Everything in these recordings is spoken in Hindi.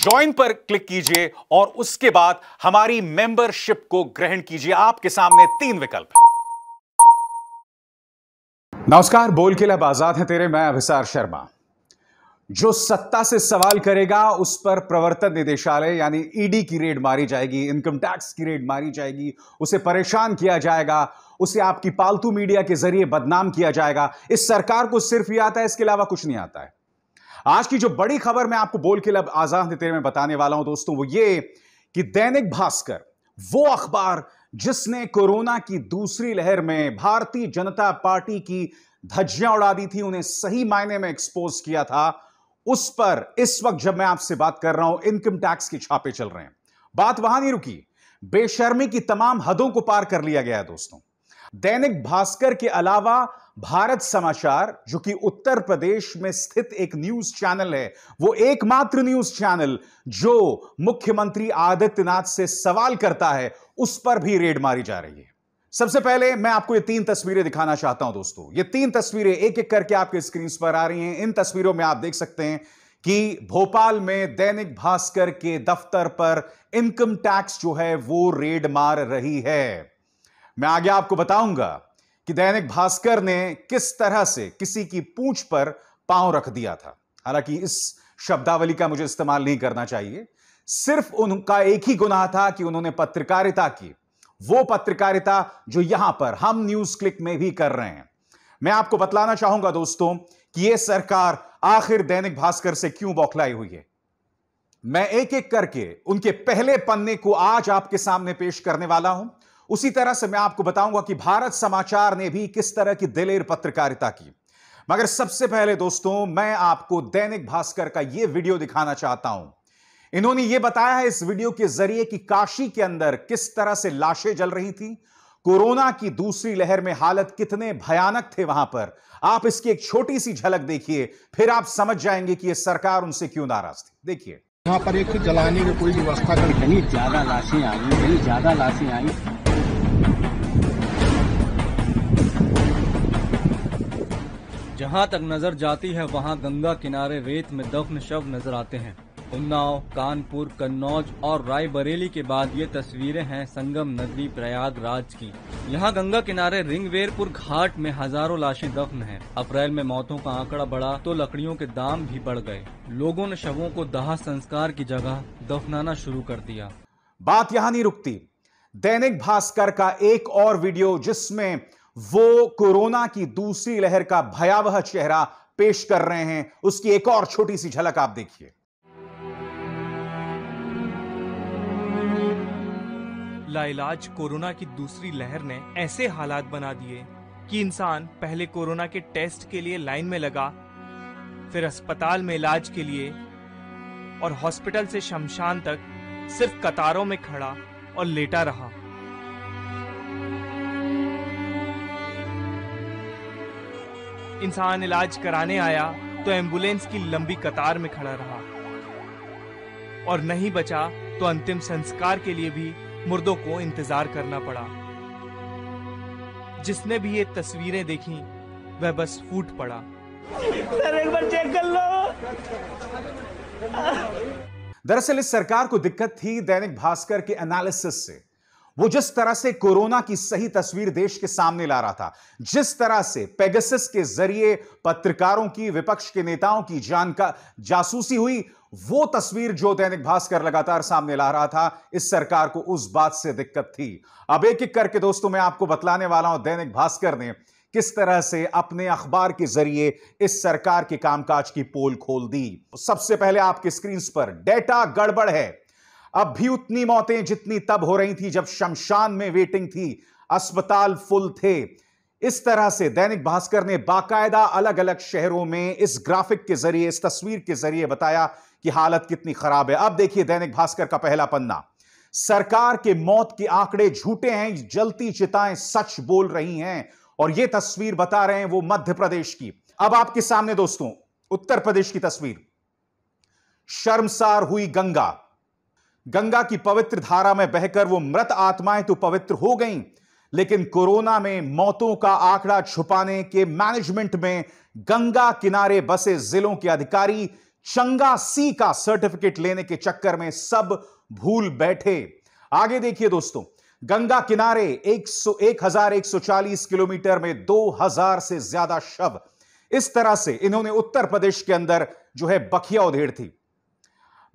ज्वाइन पर क्लिक कीजिए और उसके बाद हमारी मेंबरशिप को ग्रहण कीजिए आपके सामने तीन विकल्प नमस्कार बोल के लब आजाद है तेरे मैं अभिसार शर्मा जो सत्ता से सवाल करेगा उस पर प्रवर्तन निदेशालय यानी ईडी e की रेड मारी जाएगी इनकम टैक्स की रेड मारी जाएगी उसे परेशान किया जाएगा उसे आपकी पालतू मीडिया के जरिए बदनाम किया जाएगा इस सरकार को सिर्फ यह आता है इसके अलावा कुछ नहीं आता है आज की जो बड़ी खबर मैं आपको बोल के लब आजाद तेरे में बताने वाला हूं दोस्तों वो ये कि दैनिक भास्कर वो अखबार जिसने कोरोना की दूसरी लहर में भारतीय जनता पार्टी की धज्जियां उड़ा दी थी उन्हें सही मायने में एक्सपोज किया था उस पर इस वक्त जब मैं आपसे बात कर रहा हूं इनकम टैक्स के छापे चल रहे हैं बात वहां नहीं रुकी बेशर्मी की तमाम हदों को पार कर लिया गया है दोस्तों दैनिक भास्कर के अलावा भारत समाचार जो कि उत्तर प्रदेश में स्थित एक न्यूज चैनल है वो एकमात्र न्यूज चैनल जो मुख्यमंत्री आदित्यनाथ से सवाल करता है उस पर भी रेड मारी जा रही है सबसे पहले मैं आपको ये तीन तस्वीरें दिखाना चाहता हूं दोस्तों ये तीन तस्वीरें एक एक करके आपके स्क्रीन पर आ रही हैं इन तस्वीरों में आप देख सकते हैं कि भोपाल में दैनिक भास्कर के दफ्तर पर इनकम टैक्स जो है वो रेड मार रही है मैं आगे आपको बताऊंगा कि दैनिक भास्कर ने किस तरह से किसी की पूंछ पर पांव रख दिया था हालांकि इस शब्दावली का मुझे इस्तेमाल नहीं करना चाहिए सिर्फ उनका एक ही गुनाह था कि उन्होंने पत्रकारिता की वो पत्रकारिता जो यहां पर हम न्यूज क्लिक में भी कर रहे हैं मैं आपको बतलाना चाहूंगा दोस्तों कि यह सरकार आखिर दैनिक भास्कर से क्यों बौखलाई हुई है मैं एक एक करके उनके पहले पन्ने को आज आपके सामने पेश करने वाला हूं उसी तरह से मैं आपको बताऊंगा कि भारत समाचार ने भी किस तरह की दिलेर पत्रकारिता की मगर सबसे पहले दोस्तों मैं आपको दैनिक भास्कर का यह वीडियो दिखाना चाहता हूं इन्होंने यह बताया है इस वीडियो के जरिए कि काशी के अंदर किस तरह से लाशें जल रही थी कोरोना की दूसरी लहर में हालत कितने भयानक थे वहां पर आप इसकी एक छोटी सी झलक देखिए फिर आप समझ जाएंगे कि यह सरकार उनसे क्यों नाराज थी देखिए यहाँ पर एक जलाने की कोई व्यवस्था नहीं ज्यादा लाशें आई बड़ी ज्यादा लाशें आई जहां तक नजर जाती है वहां गंगा किनारे रेत में दफन शव नजर आते हैं उन्नाव कानपुर कन्नौज और रायबरेली के बाद ये तस्वीरें हैं संगम नगरी प्रयागराज की यहाँ गंगा किनारे रिंगवेरपुर घाट में हजारों लाशें दफन हैं। अप्रैल में मौतों का आंकड़ा बढ़ा तो लकड़ियों के दाम भी बढ़ गए लोगों ने शवों को दाह संस्कार की जगह दफनाना शुरू कर दिया बात यहाँ नहीं रुकती दैनिक भास्कर का एक और वीडियो जिसमें वो कोरोना की दूसरी लहर का भयावह चेहरा पेश कर रहे हैं उसकी एक और छोटी सी झलक आप देखिए लाइलाज कोरोना की दूसरी लहर ने ऐसे हालात बना दिए कि इंसान पहले कोरोना के टेस्ट के लिए लाइन में लगा फिर अस्पताल में इलाज के लिए और हॉस्पिटल से शमशान तक सिर्फ कतारों में खड़ा और लेटा रहा इंसान इलाज कराने आया तो एम्बुलेंस की लंबी कतार में खड़ा रहा और नहीं बचा तो अंतिम संस्कार के लिए भी मुर्दों को इंतजार करना पड़ा जिसने भी ये तस्वीरें देखी वह बस फूट पड़ा सर एक बार चेक कर लो दरअसल इस सरकार को दिक्कत थी दैनिक भास्कर के एनालिसिस से वो जिस तरह से कोरोना की सही तस्वीर देश के सामने ला रहा था जिस तरह से पेगसिस के जरिए पत्रकारों की विपक्ष के नेताओं की का जासूसी हुई वो तस्वीर जो दैनिक भास्कर लगातार सामने ला रहा था इस सरकार को उस बात से दिक्कत थी अब एक एक करके दोस्तों मैं आपको बतलाने वाला हूं दैनिक भास्कर ने किस तरह से अपने अखबार के जरिए इस सरकार के कामकाज की पोल खोल दी सबसे पहले आपके स्क्रीन पर डेटा गड़बड़ है अब भी उतनी मौतें जितनी तब हो रही थी जब शमशान में वेटिंग थी अस्पताल फुल थे इस तरह से दैनिक भास्कर ने बाकायदा अलग अलग शहरों में इस ग्राफिक के जरिए इस तस्वीर के जरिए बताया कि हालत कितनी खराब है अब देखिए दैनिक भास्कर का पहला पन्ना सरकार के मौत के आंकड़े झूठे हैं जलती चिताएं सच बोल रही हैं और यह तस्वीर बता रहे हैं वो मध्य प्रदेश की अब आपके सामने दोस्तों उत्तर प्रदेश की तस्वीर शर्मसार हुई गंगा गंगा की पवित्र धारा में बहकर वो मृत आत्माएं तो पवित्र हो गईं लेकिन कोरोना में मौतों का आंकड़ा छुपाने के मैनेजमेंट में गंगा किनारे बसे जिलों के अधिकारी चंगा सी का सर्टिफिकेट लेने के चक्कर में सब भूल बैठे आगे देखिए दोस्तों गंगा किनारे एक सौ एक हजार एक सौ चालीस किलोमीटर में दो हजार से ज्यादा शव इस तरह से इन्होंने उत्तर प्रदेश के अंदर जो है बखिया उधेड़ थी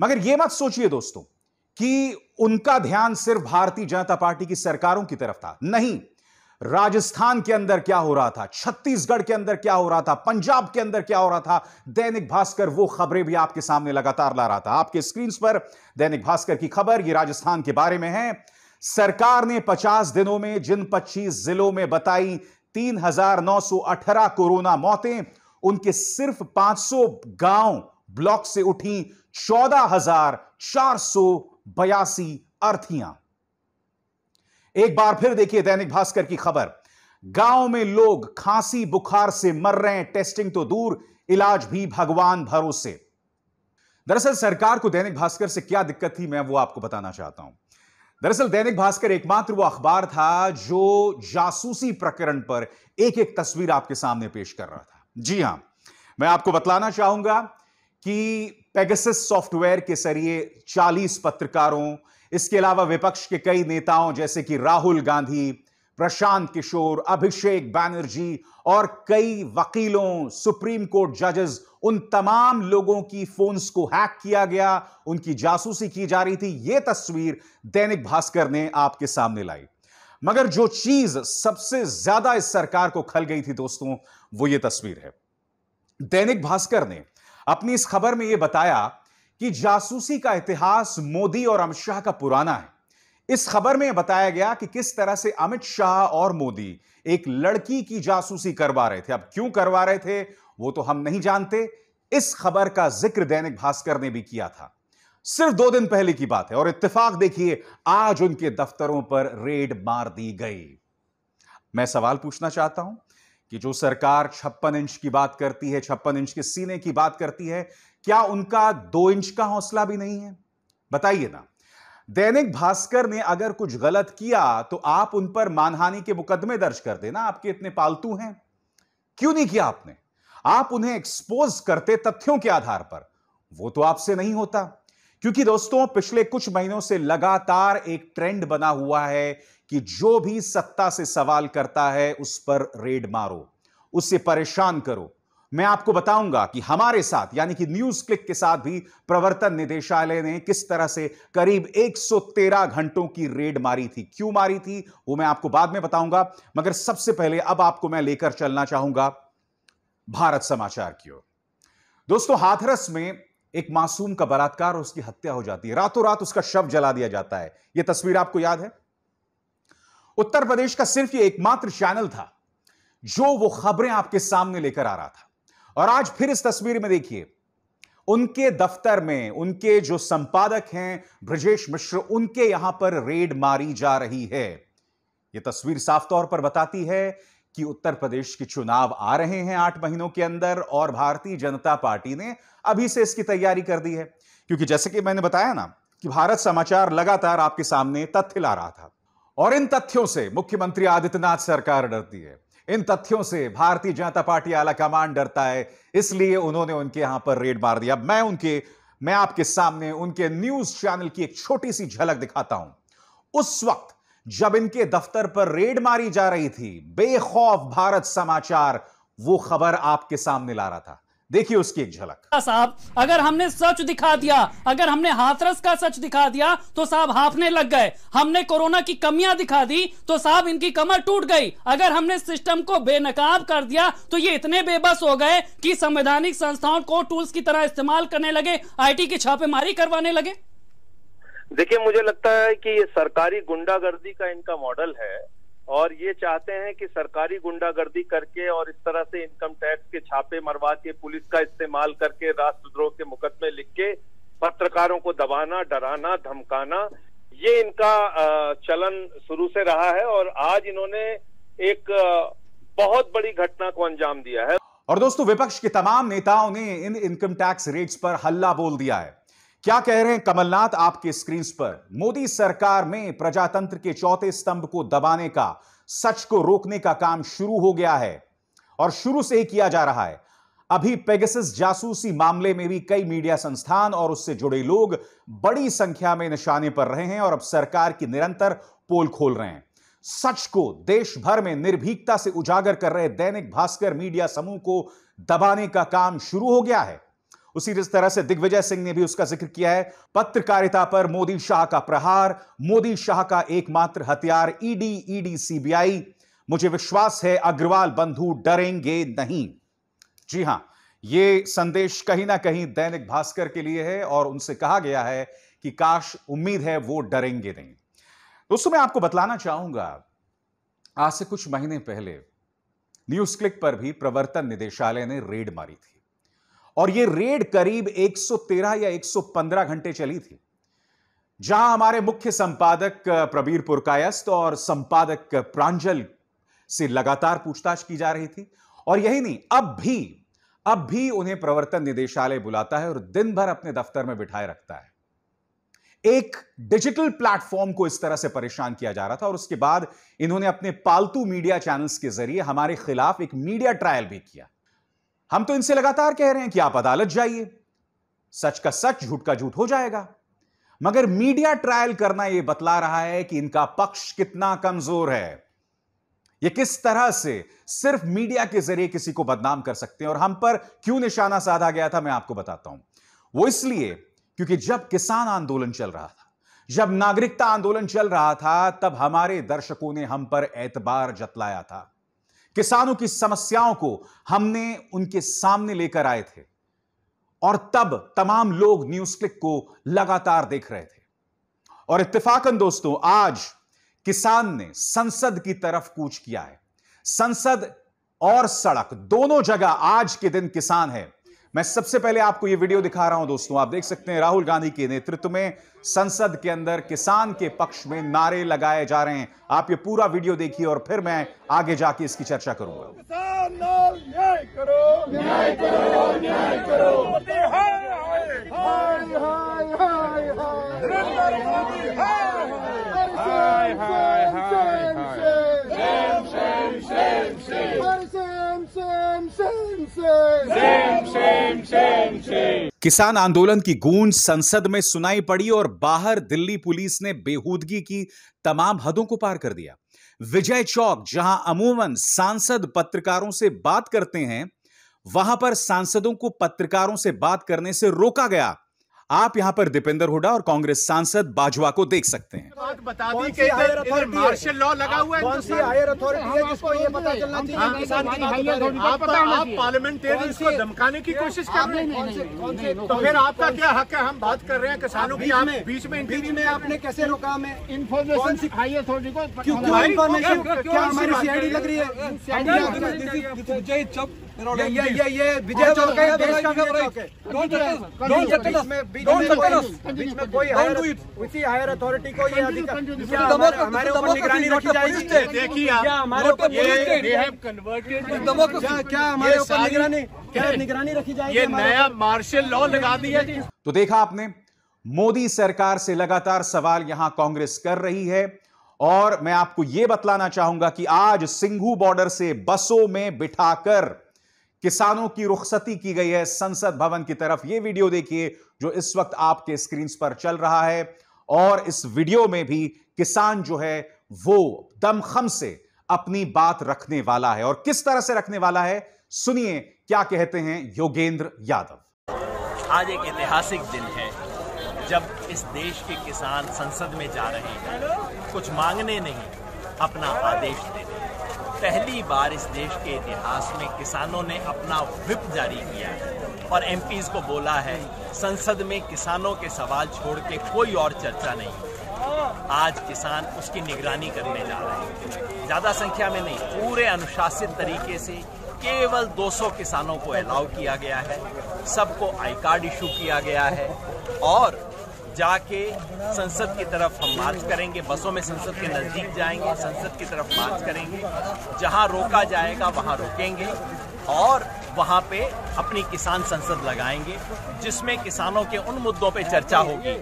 मगर यह मत सोचिए दोस्तों कि उनका ध्यान सिर्फ भारतीय जनता पार्टी की सरकारों की तरफ था नहीं राजस्थान के अंदर क्या हो रहा था छत्तीसगढ़ के अंदर क्या हो रहा था पंजाब के अंदर क्या हो रहा था दैनिक भास्कर वो खबरें भी आपके सामने लगातार ला रहा था आपके स्क्रीन पर दैनिक भास्कर की खबर ये राजस्थान के बारे में है सरकार ने 50 दिनों में जिन 25 जिलों में बताई 3,918 कोरोना मौतें उनके सिर्फ 500 गांव ब्लॉक से उठी सौ बयासी अर्थियां एक बार फिर देखिए दैनिक भास्कर की खबर गांव में लोग खांसी बुखार से मर रहे हैं टेस्टिंग तो दूर इलाज भी भगवान भरोसे दरअसल सरकार को दैनिक भास्कर से क्या दिक्कत थी मैं वो आपको बताना चाहता हूं दरअसल दैनिक भास्कर एकमात्र वो अखबार था जो जासूसी प्रकरण पर एक एक तस्वीर आपके सामने पेश कर रहा था जी हां मैं आपको बतलाना चाहूंगा कि पेगसस सॉफ्टवेयर के जरिए 40 पत्रकारों इसके अलावा विपक्ष के कई नेताओं जैसे कि राहुल गांधी प्रशांत किशोर अभिषेक बैनर्जी और कई वकीलों सुप्रीम कोर्ट जजेस उन तमाम लोगों की फोन्स को हैक किया गया उनकी जासूसी की जा रही थी यह तस्वीर दैनिक भास्कर ने आपके सामने लाई मगर जो चीज सबसे ज्यादा इस सरकार को खल गई थी दोस्तों वो ये तस्वीर है दैनिक भास्कर ने अपनी इस खबर में यह बताया कि जासूसी का इतिहास मोदी और अमित शाह का पुराना है इस खबर में बताया गया कि किस तरह से अमित शाह और मोदी एक लड़की की जासूसी करवा रहे थे अब क्यों करवा रहे थे वो तो हम नहीं जानते इस खबर का जिक्र दैनिक भास्कर ने भी किया था सिर्फ दो दिन पहले की बात है और इत्तेफाक देखिए आज उनके दफ्तरों पर रेड मार दी गई मैं सवाल पूछना चाहता हूं कि जो सरकार छप्पन इंच की बात करती है छप्पन इंच के सीने की बात करती है क्या उनका दो इंच का हौसला भी नहीं है बताइए ना दैनिक भास्कर ने अगर कुछ गलत किया तो आप उन पर मानहानि के मुकदमे दर्ज कर देना आपके इतने पालतू हैं क्यों नहीं किया आपने आप उन्हें एक्सपोज करते तथ्यों के आधार पर वो तो आपसे नहीं होता क्योंकि दोस्तों पिछले कुछ महीनों से लगातार एक ट्रेंड बना हुआ है कि जो भी सत्ता से सवाल करता है उस पर रेड मारो उससे परेशान करो मैं आपको बताऊंगा कि हमारे साथ यानी कि न्यूज क्लिक के साथ भी प्रवर्तन निदेशालय ने किस तरह से करीब 113 घंटों की रेड मारी थी क्यों मारी थी वो मैं आपको बाद में बताऊंगा मगर सबसे पहले अब आपको मैं लेकर चलना चाहूंगा भारत समाचार की ओर दोस्तों हाथरस में एक मासूम का बलात्कार और उसकी हत्या हो जाती है रातों रात उसका शव जला दिया जाता है यह तस्वीर आपको याद है उत्तर प्रदेश का सिर्फ ये एकमात्र चैनल था जो वो खबरें आपके सामने लेकर आ रहा था और आज फिर इस तस्वीर में देखिए उनके दफ्तर में उनके जो संपादक हैं ब्रजेश मिश्र उनके यहां पर रेड मारी जा रही है यह तस्वीर साफ तौर पर बताती है कि उत्तर प्रदेश के चुनाव आ रहे हैं आठ महीनों के अंदर और भारतीय जनता पार्टी ने अभी से इसकी तैयारी कर दी है क्योंकि जैसे कि मैंने बताया ना कि भारत समाचार लगातार आपके सामने तथ्य ला रहा था और इन तथ्यों से मुख्यमंत्री आदित्यनाथ सरकार डरती है इन तथ्यों से भारतीय जनता पार्टी आला कमान डरता है इसलिए उन्होंने उनके यहां पर रेड मार दिया मैं उनके मैं आपके सामने उनके न्यूज चैनल की एक छोटी सी झलक दिखाता हूं उस वक्त जब इनके दफ्तर पर रेड मारी जा रही थी बेखौफ भारत समाचार वो खबर आपके सामने ला रहा था देखिए उसकी एक झलक हाँ साहब अगर हमने सच दिखा दिया अगर हमने हाथरस का सच दिखा दिया तो साहब हाफने लग गए हमने कोरोना की कमियां दिखा दी तो साहब इनकी कमर टूट गई अगर हमने सिस्टम को बेनकाब कर दिया तो ये इतने बेबस हो गए कि संवैधानिक संस्थाओं को टूल्स की तरह इस्तेमाल करने लगे आईटी की छापेमारी करवाने लगे देखिए मुझे लगता है कि ये सरकारी गुंडागर्दी का इनका मॉडल है और ये चाहते हैं कि सरकारी गुंडागर्दी करके और इस तरह से इनकम टैक्स के छापे मरवा के पुलिस का इस्तेमाल करके राष्ट्रद्रोह के मुकदमे लिख के पत्रकारों को दबाना डराना धमकाना ये इनका चलन शुरू से रहा है और आज इन्होंने एक बहुत बड़ी घटना को अंजाम दिया है और दोस्तों विपक्ष के तमाम नेताओं ने इन इनकम टैक्स रेट्स पर हल्ला बोल दिया है क्या कह रहे हैं कमलनाथ आपके स्क्रीन पर मोदी सरकार में प्रजातंत्र के चौथे स्तंभ को दबाने का सच को रोकने का काम शुरू हो गया है और शुरू से ही किया जा रहा है अभी पेगसिस जासूसी मामले में भी कई मीडिया संस्थान और उससे जुड़े लोग बड़ी संख्या में निशाने पर रहे हैं और अब सरकार की निरंतर पोल खोल रहे हैं सच को देश भर में निर्भीकता से उजागर कर रहे दैनिक भास्कर मीडिया समूह को दबाने का काम शुरू हो गया है उसी तरह से दिग्विजय सिंह ने भी उसका जिक्र किया है पत्रकारिता पर मोदी शाह का प्रहार मोदी शाह का एकमात्र हथियार ईडी ईडी सीबीआई मुझे विश्वास है अग्रवाल बंधु डरेंगे नहीं जी हां यह संदेश कहीं ना कहीं दैनिक भास्कर के लिए है और उनसे कहा गया है कि काश उम्मीद है वो डरेंगे नहीं दोस्तों मैं आपको बतलाना चाहूंगा आज से कुछ महीने पहले न्यूज क्लिक पर भी प्रवर्तन निदेशालय ने रेड मारी थी और ये रेड करीब 113 या 115 घंटे चली थी जहां हमारे मुख्य संपादक प्रबीर पुरकायस्त और संपादक प्रांजल से लगातार पूछताछ की जा रही थी और यही नहीं अब भी अब भी उन्हें प्रवर्तन निदेशालय बुलाता है और दिन भर अपने दफ्तर में बिठाए रखता है एक डिजिटल प्लेटफॉर्म को इस तरह से परेशान किया जा रहा था और उसके बाद इन्होंने अपने पालतू मीडिया चैनल्स के जरिए हमारे खिलाफ एक मीडिया ट्रायल भी किया हम तो इनसे लगातार कह रहे हैं कि आप अदालत जाइए सच का सच झूठ का झूठ हो जाएगा मगर मीडिया ट्रायल करना यह बतला रहा है कि इनका पक्ष कितना कमजोर है ये किस तरह से सिर्फ मीडिया के जरिए किसी को बदनाम कर सकते हैं और हम पर क्यों निशाना साधा गया था मैं आपको बताता हूं वो इसलिए क्योंकि जब किसान आंदोलन चल रहा था जब नागरिकता आंदोलन चल रहा था तब हमारे दर्शकों ने हम पर एतबार जतलाया था किसानों की समस्याओं को हमने उनके सामने लेकर आए थे और तब तमाम लोग न्यूज क्लिक को लगातार देख रहे थे और इत्तेफाकन दोस्तों आज किसान ने संसद की तरफ कूच किया है संसद और सड़क दोनों जगह आज के दिन किसान है मैं सबसे पहले आपको ये वीडियो दिखा रहा हूं दोस्तों आप देख सकते हैं राहुल गांधी के नेतृत्व में संसद के अंदर किसान के पक्ष में नारे लगाए जा रहे हैं आप ये पूरा वीडियो देखिए और फिर मैं आगे जाके इसकी चर्चा करूंगा same, same, same. same. किसान आंदोलन की गूंज संसद में सुनाई पड़ी और बाहर दिल्ली पुलिस ने बेहूदगी की तमाम हदों को पार कर दिया विजय चौक जहां अमूमन सांसद पत्रकारों से बात करते हैं वहां पर सांसदों को पत्रकारों से बात करने से रोका गया आप यहां पर दीपेंद्र हुडा और कांग्रेस सांसद बाजवा को देख सकते हैं बता दी कि इधर मार्शल लॉ लगा हुआ है कौन सी हायर अथॉरिटी है जिसको ये पता चलना चाहिए आप धमकाने की कोशिश कर रहे हैं तो फिर आपका क्या हक है हम बात कर रहे हैं किसानों की आप बीच में इंटरव्यू में आपने कैसे रोका हमें इन्फॉर्मेशन हायर अथॉरिटी को क्यों इन्फॉर्मेशन क्या हमारी सीआईडी लग रही है नया मार्शल लॉ लगा तो देखा आपने मोदी सरकार से लगातार सवाल यहां कांग्रेस कर रही है और मैं आपको यह बतलाना चाहूंगा कि आज सिंघू बॉर्डर से बसों में बिठाकर किसानों की रुखसती की गई है संसद भवन की तरफ यह वीडियो देखिए जो इस वक्त आपके स्क्रीन पर चल रहा है और इस वीडियो में भी किसान जो है वो दमखम से अपनी बात रखने वाला है और किस तरह से रखने वाला है सुनिए क्या कहते हैं योगेंद्र यादव आज एक ऐतिहासिक दिन है जब इस देश के किसान संसद में जा रहे हैं कुछ मांगने नहीं अपना आदेश देने पहली बार इस देश के इतिहास में किसानों ने अपना विप जारी किया है और एम को बोला है संसद में किसानों के सवाल छोड़ के कोई और चर्चा नहीं आज किसान उसकी निगरानी करने जा रहे हैं ज़्यादा संख्या में नहीं पूरे अनुशासित तरीके से केवल 200 किसानों को अलाउ किया गया है सबको आई कार्ड इशू किया गया है और जाके संसद की तरफ हम मार्च करेंगे बसों में संसद के नज़दीक जाएंगे संसद की तरफ मार्च करेंगे जहां रोका जाएगा वहां रोकेंगे और वहाँ पे अपनी किसान संसद लगाएंगे जिसमें किसानों के उन मुद्दों पे चर्चा होगी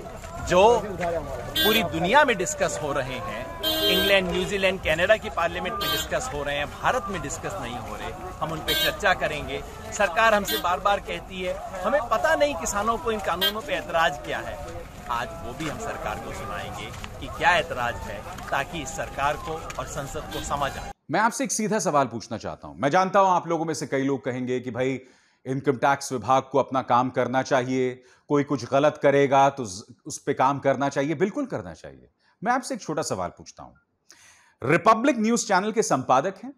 जो पूरी दुनिया में डिस्कस हो रहे हैं इंग्लैंड न्यूजीलैंड कनाडा की पार्लियामेंट में डिस्कस हो रहे हैं भारत में डिस्कस नहीं हो रहे हम उन पर चर्चा करेंगे सरकार हमसे बार बार कहती है हमें पता नहीं किसानों को इन कानूनों पर ऐतराज क्या है आज वो भी हम सरकार को सुनाएंगे कि क्या ऐतराज है ताकि इस सरकार को और संसद को समझ आए मैं आपसे एक सीधा सवाल पूछना चाहता हूं मैं जानता हूं आप लोगों में से कई लोग कहेंगे कि भाई इनकम टैक्स विभाग को अपना काम करना चाहिए कोई कुछ गलत करेगा तो उस पर काम करना चाहिए बिल्कुल करना चाहिए मैं आपसे एक छोटा सवाल पूछता हूं रिपब्लिक न्यूज चैनल के संपादक हैं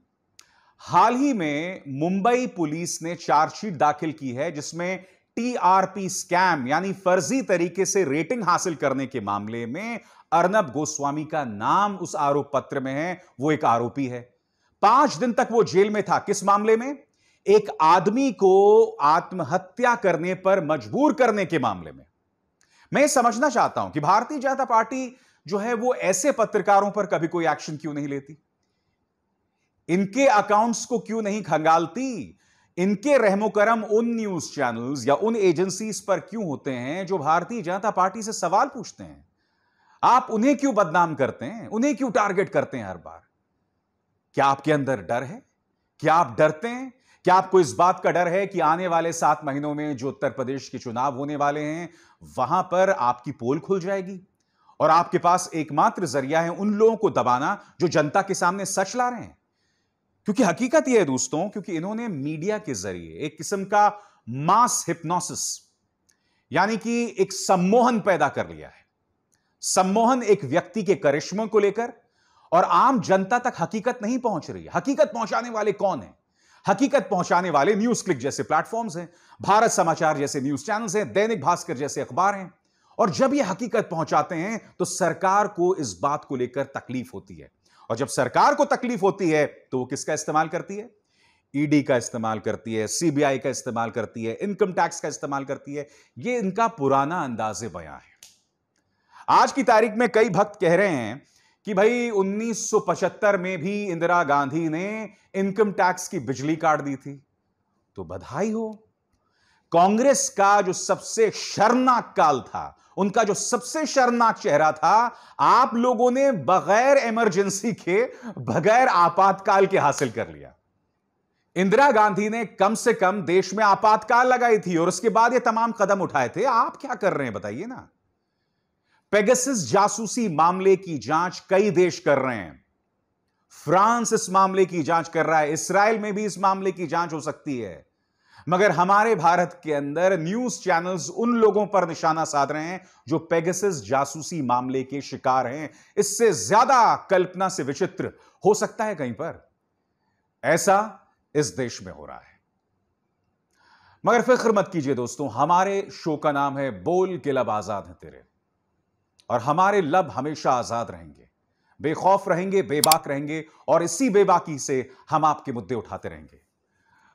हाल ही में मुंबई पुलिस ने चार्जशीट दाखिल की है जिसमें टीआरपी स्कैम यानी फर्जी तरीके से रेटिंग हासिल करने के मामले में अर्नब गोस्वामी का नाम उस आरोप पत्र में है वो एक आरोपी है पांच दिन तक वो जेल में था किस मामले में एक आदमी को आत्महत्या करने पर मजबूर करने के मामले में मैं समझना चाहता हूं कि भारतीय जनता पार्टी जो है वो ऐसे पत्रकारों पर कभी कोई एक्शन क्यों नहीं लेती इनके अकाउंट्स को क्यों नहीं खंगालती इनके रहमोकरम उन न्यूज चैनल्स या उन एजेंसीज पर क्यों होते हैं जो भारतीय जनता पार्टी से सवाल पूछते हैं आप उन्हें क्यों बदनाम करते हैं उन्हें क्यों टारगेट करते हैं हर बार क्या आपके अंदर डर है क्या आप डरते हैं क्या आपको इस बात का डर है कि आने वाले सात महीनों में जो उत्तर प्रदेश के चुनाव होने वाले हैं वहां पर आपकी पोल खुल जाएगी और आपके पास एकमात्र जरिया है उन लोगों को दबाना जो जनता के सामने सच ला रहे हैं क्योंकि हकीकत यह है दोस्तों क्योंकि इन्होंने मीडिया के जरिए एक किस्म का मास हिप्नोसिस यानी कि एक सम्मोहन पैदा कर लिया है सम्मोहन एक व्यक्ति के करिश्मों को लेकर और आम जनता तक हकीकत नहीं पहुंच रही हकीकत पहुंचाने वाले कौन है हकीकत पहुंचाने वाले न्यूज क्लिक जैसे प्लेटफॉर्म्स हैं भारत समाचार जैसे न्यूज चैनल्स हैं दैनिक भास्कर जैसे अखबार हैं और जब ये हकीकत पहुंचाते हैं तो सरकार को इस बात को लेकर तकलीफ होती है और जब सरकार को तकलीफ होती है तो वो किसका इस्तेमाल करती है ईडी e का इस्तेमाल करती है सीबीआई का इस्तेमाल करती है इनकम टैक्स का इस्तेमाल करती है ये इनका पुराना अंदाज बयां है आज की तारीख में कई भक्त कह रहे हैं कि भाई 1975 में भी इंदिरा गांधी ने इनकम टैक्स की बिजली काट दी थी तो बधाई हो कांग्रेस का जो सबसे शर्मनाक काल था उनका जो सबसे शर्मनाक चेहरा था आप लोगों ने बगैर इमरजेंसी के बगैर आपातकाल के हासिल कर लिया इंदिरा गांधी ने कम से कम देश में आपातकाल लगाई थी और उसके बाद ये तमाम कदम उठाए थे आप क्या कर रहे हैं बताइए ना पेगसिस जासूसी मामले की जांच कई देश कर रहे हैं फ्रांस इस मामले की जांच कर रहा है इसराइल में भी इस मामले की जांच हो सकती है मगर हमारे भारत के अंदर न्यूज चैनल्स उन लोगों पर निशाना साध रहे हैं जो पेगसिस जासूसी मामले के शिकार हैं इससे ज्यादा कल्पना से विचित्र हो सकता है कहीं पर ऐसा इस देश में हो रहा है मगर फिक्र मत कीजिए दोस्तों हमारे शो का नाम है बोल के लब आजाद हैं तेरे और हमारे लब हमेशा आजाद रहेंगे बेखौफ रहेंगे बेबाक रहेंगे और इसी बेबाकी से हम आपके मुद्दे उठाते रहेंगे